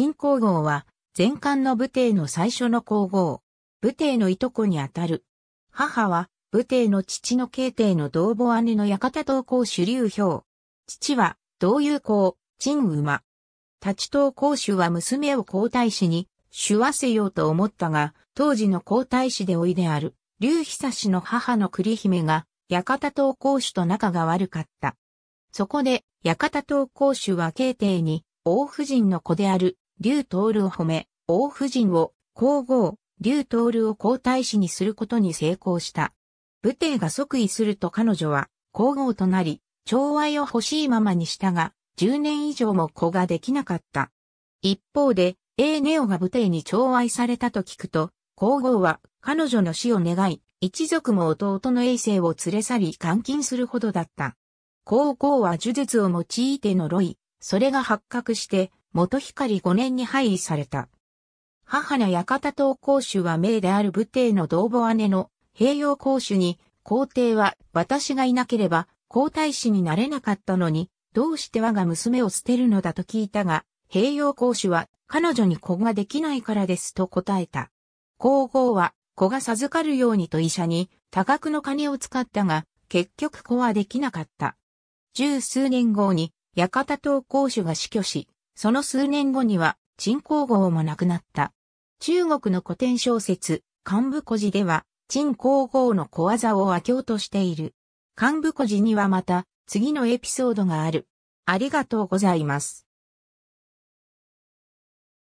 陳皇后は、前漢の武帝の最初の皇后。武帝のいとこにあたる。母は、武帝の父の慶帝の同母姉の館東公主流表。父は、同友公、陳馬。立ち東公主は娘を皇太子に、手話せようと思ったが、当時の皇太子でおいである、劉久氏の母の栗姫が、館東公主と仲が悪かった。そこで、館東公主は慶帝に、王夫人の子である、劉徹を褒め、王夫人を、皇后、劉徹を皇太子にすることに成功した。武帝が即位すると彼女は、皇后となり、寵愛を欲しいままにしたが、10年以上も子ができなかった。一方で、エーネオが武帝に寵愛されたと聞くと、皇后は彼女の死を願い、一族も弟の衛星を連れ去り監禁するほどだった。皇后は呪術を用いて呪い、それが発覚して、元光5年に廃位された。母の館東公主は名である武帝の同母姉の平洋公主に、皇帝は私がいなければ皇太子になれなかったのに、どうして我が娘を捨てるのだと聞いたが、平洋公主は彼女に子ができないからですと答えた。皇后は子が授かるようにと医者に多額の金を使ったが、結局子はできなかった。十数年後に、館東公主が死去し、その数年後には、陳光后も亡くなった。中国の古典小説、幹部古事では、陳光后の小技を明教としている。幹部古事にはまた、次のエピソードがある。ありがとうございます。